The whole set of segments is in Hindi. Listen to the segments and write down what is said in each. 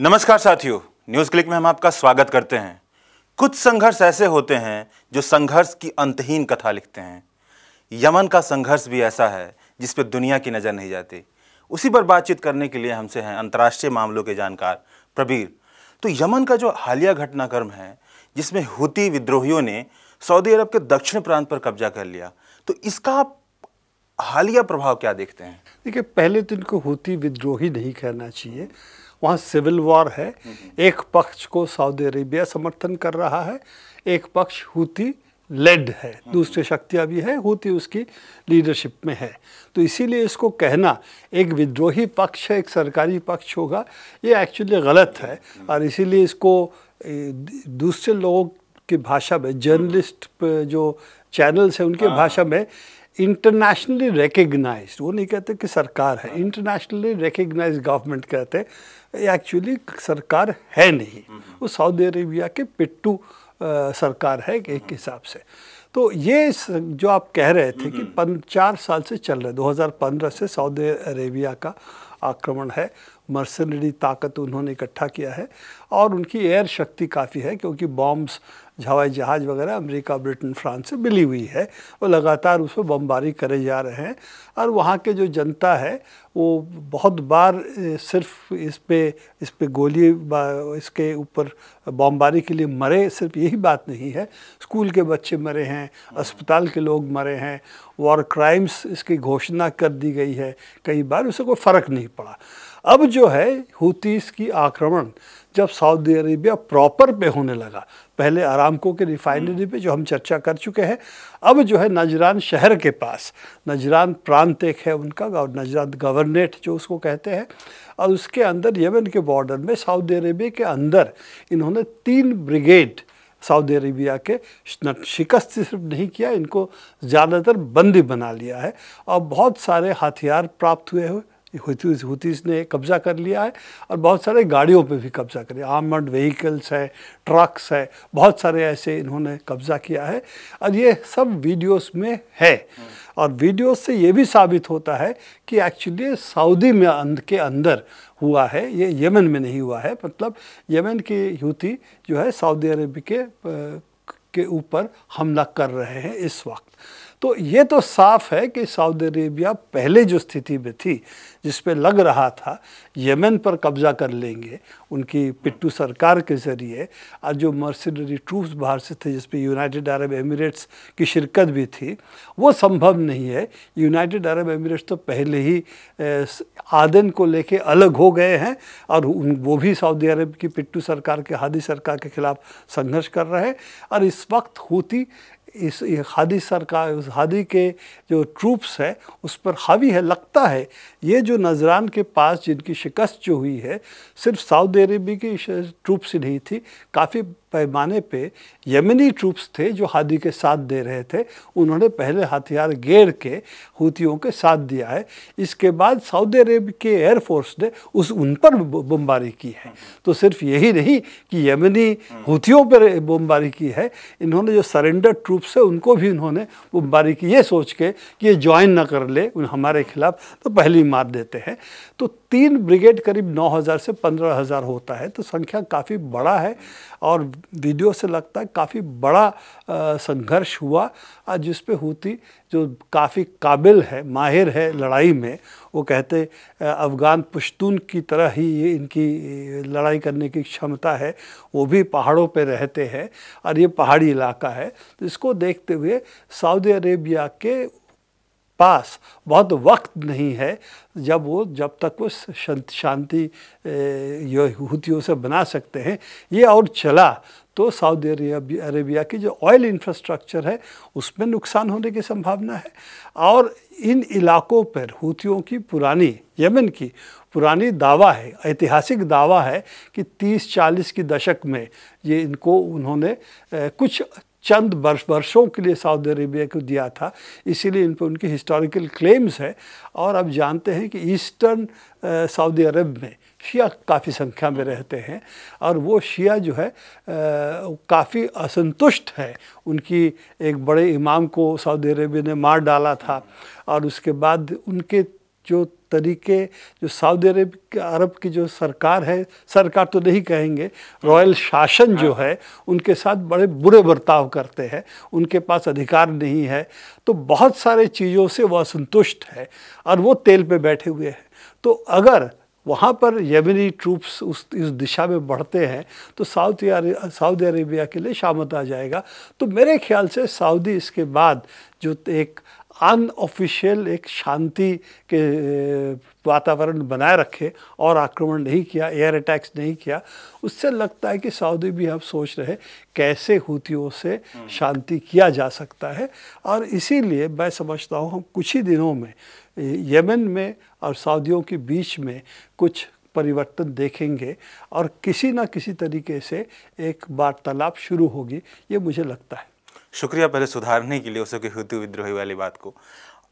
नमस्कार साथियों न्यूज क्लिक में हम आपका स्वागत करते हैं कुछ संघर्ष ऐसे होते हैं जो संघर्ष की अंतहीन कथा लिखते हैं यमन का संघर्ष भी ऐसा है जिस पर दुनिया की नज़र नहीं जाती उसी पर बातचीत करने के लिए हमसे हैं अंतर्राष्ट्रीय मामलों के जानकार प्रबीर तो यमन का जो हालिया घटनाक्रम है जिसमें हुती विद्रोहियों ने सऊदी अरब के दक्षिण प्रांत पर कब्जा कर लिया तो इसका हालिया प्रभाव क्या देखते हैं देखिए पहले तो इनको हुती विद्रोही नहीं कहना चाहिए वहाँ सिविल वॉर है हम्म। एक पक्ष को सऊदी अरेबिया समर्थन कर रहा है एक पक्ष हुती लेड है हम्म। दूसरी शक्तियाँ भी है हुती उसकी लीडरशिप में है तो इसीलिए इसको कहना एक विद्रोही पक्ष है एक सरकारी पक्ष होगा ये एक्चुअली गलत है हम्म। और इसीलिए इसको दूसरे लोगों की भाषा में जर्नलिस्ट जो चैनल्स हैं उनकी हाँ। भाषा में इंटरनेशनली रिकग्नाइज वो नहीं कहते कि सरकार है इंटरनेशनली रिकग्नाइज गवर्नमेंट कहते हैं एक्चुअली सरकार है नहीं हम्म, हम्म। वो सऊदी अरेबिया के पिट्टू सरकार है एक हम्म। हिसाब से तो ये जो आप कह रहे थे कि पन, चार साल से चल रहे 2015 से सऊदी अरेबिया का आक्रमण है मर्सनरी ताकत उन्होंने इकट्ठा किया है और उनकी एयर शक्ति काफ़ी है क्योंकि बॉम्ब्स हवाई जहाज़ वगैरह अमेरिका ब्रिटेन फ्रांस से मिली हुई है वो लगातार उस पर बमबारी करे जा रहे हैं और वहाँ के जो जनता है वो बहुत बार सिर्फ इस पर इस पर गोली इसके ऊपर बमबारी के लिए मरे सिर्फ यही बात नहीं है स्कूल के बच्चे मरे हैं अस्पताल के लोग मरे हैं वॉर क्राइम्स इसकी घोषणा कर दी गई है कई बार उसे कोई फ़र्क नहीं पड़ा अब जो है हुतीस की आक्रमण जब सऊदी अरेबिया प्रॉपर पे होने लगा पहले आरामको के रिफाइनरी पे जो हम चर्चा कर चुके हैं अब जो है नजरान शहर के पास नजरान प्रांत एक है उनका नजरान गवर्नेट जो उसको कहते हैं और उसके अंदर यमन के बॉर्डर में सऊदी अरेबिया के अंदर इन्होंने तीन ब्रिगेड सऊदी अरेबिया के शिकस्त सिर्फ नहीं किया इनको ज़्यादातर बंदी बना लिया है और बहुत सारे हथियार प्राप्त हुए हुए हुतीस ने कब्ज़ा कर लिया है और बहुत सारे गाड़ियों पे भी कब्ज़ा कर लिया आर्मर्ड व्हीकल्स है ट्रक्स है बहुत सारे ऐसे इन्होंने कब्ज़ा किया है और ये सब वीडियोस में है और वीडियोस से ये भी साबित होता है कि एक्चुअली सऊदी में अंद के अंदर हुआ है ये यमन में नहीं हुआ है मतलब यमन के युती जो है सऊदी अरब के के ऊपर हमला कर रहे हैं इस वक्त तो ये तो साफ है कि सऊदी अरेबिया पहले जो स्थिति में थी जिस पे लग रहा था यमन पर कब्जा कर लेंगे उनकी पिट्टू सरकार के ज़रिए और जो मर्सिडरी ट्रूप्स बाहर से थे जिस पे यूनाइटेड अरब एमिरेट्स की शिरकत भी थी वो संभव नहीं है यूनाइटेड अरब एमिरेट्स तो पहले ही आदन को लेके अलग हो गए हैं और वो भी सऊदी अरब की पिट्टू सरकार के हादी सरकार के खिलाफ संघर्ष कर रहे हैं और इस वक्त होती इस हादी सरकार उस हादी के जो ट्रूप्स है उस पर हावी है लगता है ये जो नजरान के पास जिनकी शिकस्त जो हुई है सिर्फ सऊदी अरबी की ट्रूप से नहीं थी काफ़ी पैमाने पे यमनी ट्रूप्स थे जो हादी के साथ दे रहे थे उन्होंने पहले हथियार गेर के हूतियों के साथ दिया है इसके बाद सऊदी अरब के एयरफोर्स ने उस उन पर बमबारी की है तो सिर्फ यही नहीं कि यमनी हूतियों पर बमबारी की है इन्होंने जो सरेंडर ट्रूप्स है उनको भी इन्होंने बमबारी की ये सोच के कि ये ज्वाइन ना कर ले उन हमारे खिलाफ तो पहले ही मार देते हैं तो तीन ब्रिगेड करीब 9000 से 15000 होता है तो संख्या काफ़ी बड़ा है और वीडियो से लगता है काफ़ी बड़ा संघर्ष हुआ जिस जिसपे हुती जो काफ़ी काबिल है माहिर है लड़ाई में वो कहते अफ़गान पश्तून की तरह ही ये इनकी लड़ाई करने की क्षमता है वो भी पहाड़ों पे रहते हैं और ये पहाड़ी इलाका है तो इसको देखते हुए सऊदी अरेबिया के पास बहुत वक्त नहीं है जब वो जब तक वो शांति हूतियों से बना सकते हैं ये और चला तो सऊदी अरेबिया की जो ऑयल इंफ्रास्ट्रक्चर है उसमें नुकसान होने की संभावना है और इन इलाकों पर हूतियों की पुरानी यमन की पुरानी दावा है ऐतिहासिक दावा है कि 30-40 की दशक में ये इनको उन्होंने कुछ चंद वर्ष वर्षों के लिए सऊदी अरेबिया को दिया था इसीलिए इन पर उनके हिस्टोरिकल क्लेम्स है और अब जानते हैं कि ईस्टर्न सऊदी अरब में शिया काफ़ी संख्या में रहते हैं और वो शिया जो है काफ़ी असंतुष्ट है उनकी एक बड़े इमाम को सऊदी अरेबिया ने मार डाला था और उसके बाद उनके जो तरीके जो सऊदी अरब अरब की जो सरकार है सरकार तो नहीं कहेंगे रॉयल शासन जो हाँ। है उनके साथ बड़े बुरे बर्ताव करते हैं उनके पास अधिकार नहीं है तो बहुत सारे चीज़ों से वह असंतुष्ट है और वो तेल पे बैठे हुए हैं तो अगर वहाँ पर यमनी ट्रूप्स उस इस दिशा में बढ़ते हैं तो सऊदी सऊदी अरेबिया के लिए शामत आ जाएगा तो मेरे ख्याल से सऊदी इसके बाद जो एक अनऑफिशियल एक शांति के वातावरण बनाए रखे और आक्रमण नहीं किया एयर अटैक्स नहीं किया उससे लगता है कि सऊदी भी हम सोच रहे कैसे हूतियों से हम्म। शांति किया जा सकता है और इसीलिए मैं समझता हूँ हम कुछ ही दिनों में यमन में और सऊदियों के बीच में कुछ परिवर्तन देखेंगे और किसी ना किसी तरीके से एक वार्तालाप शुरू होगी ये मुझे लगता है शुक्रिया पहले सुधारने के लिए उसके हुतु विद्रोही वाली बात को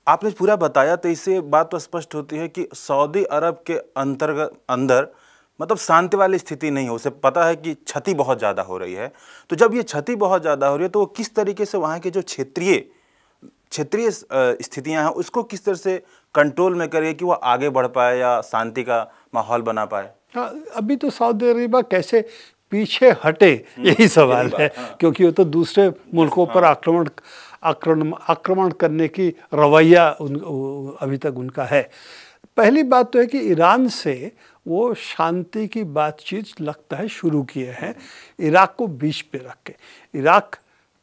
आपने पूरा बताया तो इससे बात तो स्पष्ट होती है कि सऊदी अरब के अंतर्गत अंदर मतलब शांति वाली स्थिति नहीं हो उसे पता है कि क्षति बहुत ज़्यादा हो रही है तो जब ये क्षति बहुत ज़्यादा हो रही है तो वो किस तरीके से वहाँ के जो क्षेत्रीय क्षेत्रीय स्थितियाँ हैं उसको किस तरह से कंट्रोल में करिए कि वह आगे बढ़ पाए या शांति का माहौल बना पाए हाँ अभी तो सऊदी अरेबिया कैसे पीछे हटे हम्म, यही सवाल है हाँ। क्योंकि वो तो दूसरे मुल्कों पर हाँ। आक्रमण आक्रमण आक्रमण करने की रवैया उन अभी तक उनका है पहली बात तो है कि ईरान से वो शांति की बातचीत लगता है शुरू किए हैं इराक को बीच पे रख के इराक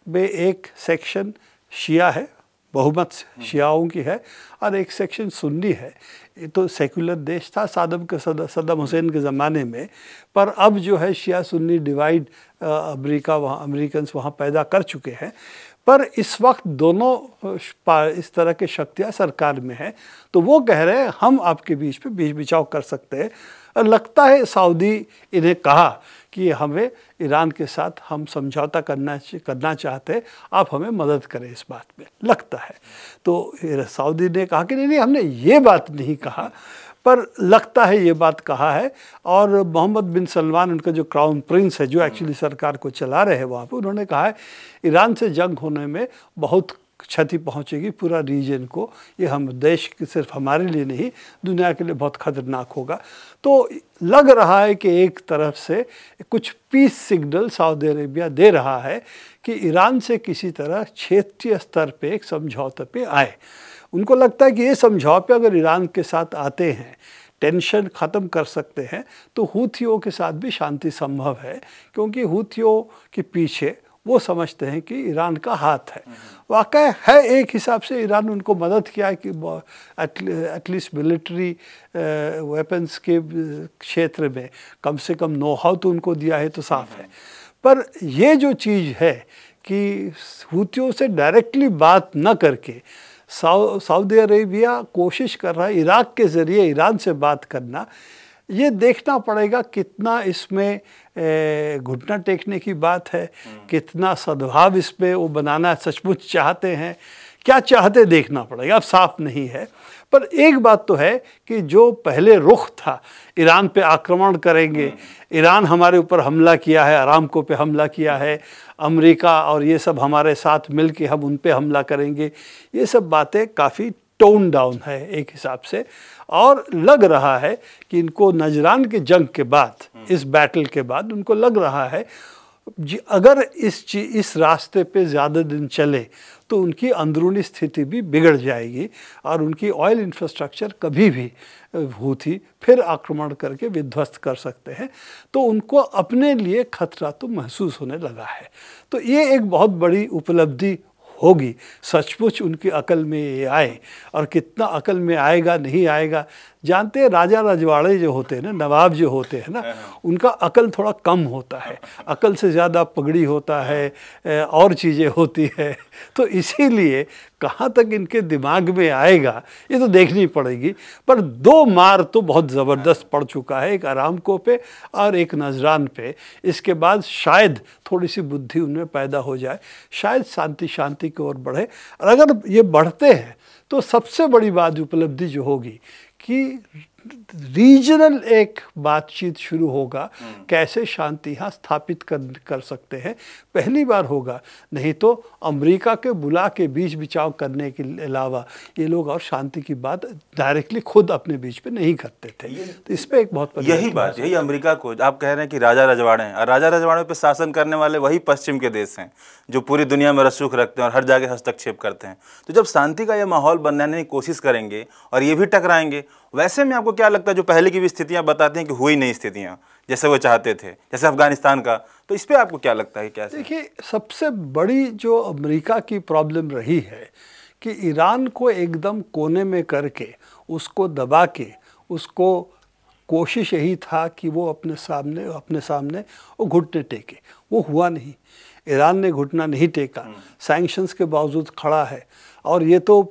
में एक सेक्शन शिया है बहुमत शियाओं की है और एक सेक्शन सुन्नी है ये तो सेकुलर देश था सादम के सदम हुसैन के ज़माने में पर अब जो है शिया सुन्नी डिवाइड अमेरिका वहाँ अमरीकन वहाँ पैदा कर चुके हैं पर इस वक्त दोनों इस तरह के शक्तियाँ सरकार में हैं तो वो कह रहे हैं हम आपके बीच पे बीच बिचाव कर सकते हैं लगता है सऊदी इन्हें कहा कि हमें ईरान के साथ हम समझौता करना करना चाहते हैं आप हमें मदद करें इस बात में लगता है तो सऊदी ने कहा कि नहीं नहीं हमने ये बात नहीं कहा पर लगता है ये बात कहा है और मोहम्मद बिन सलमान उनका जो क्राउन प्रिंस है जो एक्चुअली सरकार को चला रहे हैं वहाँ पर उन्होंने कहा है ईरान से जंग होने में बहुत क्षति पहुंचेगी पूरा रीजन को ये हम देश सिर्फ हमारे लिए नहीं दुनिया के लिए बहुत खतरनाक होगा तो लग रहा है कि एक तरफ से कुछ पीस सिग्नल सऊदी अरेबिया दे रहा है कि ईरान से किसी तरह क्षेत्रीय स्तर पे एक समझौते पे आए उनको लगता है कि ये समझौते अगर ईरान के साथ आते हैं टेंशन ख़त्म कर सकते हैं तो हूथियों के साथ भी शांति संभव है क्योंकि हूथियों के पीछे वो समझते हैं कि ईरान का हाथ है वाक़ है एक हिसाब से ईरान ने उनको मदद किया है कि एटलीस्ट मिलिट्री वेपन्स के uh, क्षेत्र में कम से कम नोहाव तो उनको दिया है तो साफ है पर ये जो चीज़ है कि हूतियों से डायरेक्टली बात न करके सऊदी अरेबिया कोशिश कर रहा है इराक़ के ज़रिए ईरान से बात करना ये देखना पड़ेगा कितना इसमें घुटना टेकने की बात है कितना सद्भाव इसमें वो बनाना सचमुच चाहते हैं क्या चाहते देखना पड़ेगा अब साफ नहीं है पर एक बात तो है कि जो पहले रुख था ईरान पे आक्रमण करेंगे ईरान हमारे ऊपर हमला किया है आरामको पे हमला किया है अमेरिका और ये सब हमारे साथ मिल के हम उन पे हमला करेंगे ये सब बातें काफ़ी टोन डाउन है एक हिसाब से और लग रहा है कि इनको नजरान के जंग के बाद इस बैटल के बाद उनको लग रहा है जी अगर इस ची इस रास्ते पे ज़्यादा दिन चले तो उनकी अंदरूनी स्थिति भी बिगड़ जाएगी और उनकी ऑयल इंफ्रास्ट्रक्चर कभी भी होती फिर आक्रमण करके विध्वस्त कर सकते हैं तो उनको अपने लिए खतरा तो महसूस होने लगा है तो ये एक बहुत बड़ी उपलब्धि होगी सचमुच उनकी अकल में ये आए और कितना अकल में आएगा नहीं आएगा जानते हैं राजा रजवाड़े जो होते हैं ना नवाब जो होते हैं ना हाँ, हाँ। उनका अकल थोड़ा कम होता है अकल से ज़्यादा पगड़ी होता है और चीज़ें होती है तो इसीलिए कहाँ तक इनके दिमाग में आएगा ये तो देखनी पड़ेगी पर दो मार तो बहुत ज़बरदस्त पड़ चुका है एक आराम को पे और एक नजरान पे इसके बाद शायद थोड़ी सी बुद्धि उनमें पैदा हो जाए शायद शांति शांति की ओर बढ़े और अगर ये बढ़ते हैं तो सबसे बड़ी बात उपलब्धि जो होगी he रीजनल एक बातचीत शुरू होगा हम्म। कैसे शांति यहाँ स्थापित कर कर सकते हैं पहली बार होगा नहीं तो अमेरिका के बुला के बीच बिचाव करने के अलावा ये लोग और शांति की बात डायरेक्टली खुद अपने बीच पे नहीं करते थे तो इस पर एक बहुत यही बात यही अमेरिका को आप कह रहे हैं कि राजा रजवाड़े हैं और राजा रजवाड़े पर शासन करने वाले वही पश्चिम के देश हैं जो पूरी दुनिया में रसूख रखते हैं और हर जगह हस्तक्षेप करते हैं तो जब शांति का यह माहौल बनाने की कोशिश करेंगे और ये भी टकराएंगे वैसे मैं आपको क्या लगता है जो पहले की भी स्थितियाँ बताती हैं कि हुई नहीं स्थितियाँ जैसे वो चाहते थे जैसे अफगानिस्तान का तो इस पर आपको क्या लगता है क्या देखिए सबसे बड़ी जो अमरीका की प्रॉब्लम रही है कि ईरान को एकदम कोने में करके उसको दबा के उसको कोशिश यही था कि वो अपने सामने अपने सामने वो घुटने टेके वो हुआ नहीं ईरान ने घुटना नहीं टेका सैंक्शंस हम्म। के बावजूद खड़ा है और ये तो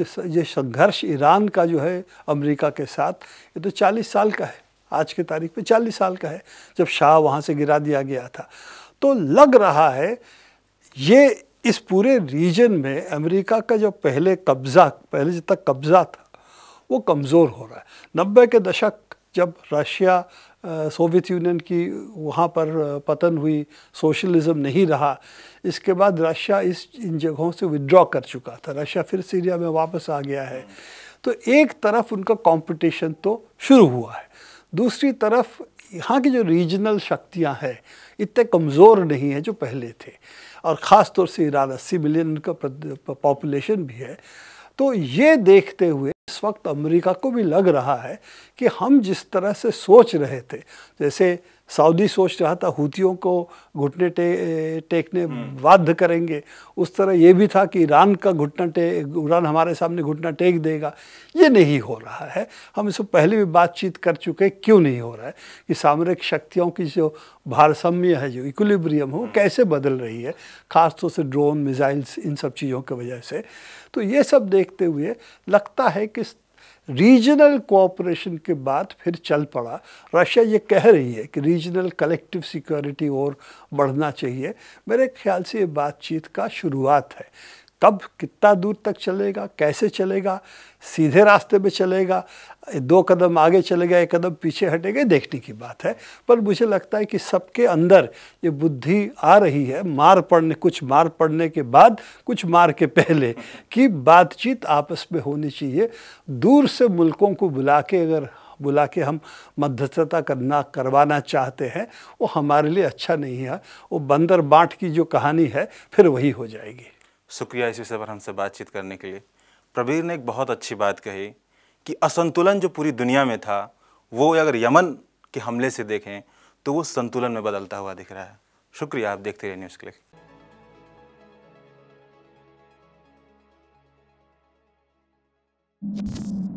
ये संघर्ष ईरान का जो है अमेरिका के साथ ये तो 40 साल का है आज के तारीख पे 40 साल का है जब शाह वहाँ से गिरा दिया गया था तो लग रहा है ये इस पूरे रीजन में अमेरिका का जो पहले कब्ज़ा पहले जब तक कब्ज़ा था वो कमज़ोर हो रहा है नब्बे के दशक जब रशिया सोवियत यूनियन की वहाँ पर पतन हुई सोशलिज़्म नहीं रहा इसके बाद रशिया इस इन जगहों से विड्रॉ कर चुका था रशिया फिर सीरिया में वापस आ गया है तो एक तरफ उनका कंपटीशन तो शुरू हुआ है दूसरी तरफ यहाँ की जो रीजनल शक्तियाँ हैं इतने कमज़ोर नहीं हैं जो पहले थे और ख़ास तौर से ईरान अस्सी मिलियन का पॉपुलेशन भी है तो ये देखते हुए वक्त अमेरिका को भी लग रहा है कि हम जिस तरह से सोच रहे थे जैसे सऊदी सोच रहा था हूतियों को घुटने टे, टेकने हम्म। बाध्य करेंगे उस तरह ये भी था कि ईरान का घुटना टे ईरान हमारे सामने घुटना टेक देगा ये नहीं हो रहा है हम इसको पहले भी बातचीत कर चुके क्यों नहीं हो रहा है कि सामरिक शक्तियों की जो भारसम्य है जो इक्विलिब्रियम हो हम्म। कैसे बदल रही है खासतौर से ड्रोन मिजाइल्स इन सब चीज़ों की वजह से तो ये सब देखते हुए लगता है कि रीजनल कोऑपरेशन के बाद फिर चल पड़ा रशिया ये कह रही है कि रीजनल कलेक्टिव सिक्योरिटी और बढ़ना चाहिए मेरे ख्याल से ये बातचीत का शुरुआत है कब कितना दूर तक चलेगा कैसे चलेगा सीधे रास्ते में चलेगा दो कदम आगे चलेगा एक कदम पीछे हटेगा देखने की बात है पर मुझे लगता है कि सबके अंदर ये बुद्धि आ रही है मार पड़ने कुछ मार पड़ने के बाद कुछ मार के पहले कि बातचीत आपस में होनी चाहिए दूर से मुल्कों को बुला के अगर बुला के हम मध्यस्थता करना करवाना चाहते हैं वो हमारे लिए अच्छा नहीं है वो बंदर बाँट की जो कहानी है फिर वही हो जाएगी शुक्रिया इस विषय पर हमसे बातचीत करने के लिए प्रवीर ने एक बहुत अच्छी बात कही कि असंतुलन जो पूरी दुनिया में था वो अगर यमन के हमले से देखें तो वो संतुलन में बदलता हुआ दिख रहा है शुक्रिया आप देखते रहिए न्यूज़ क्लिक you.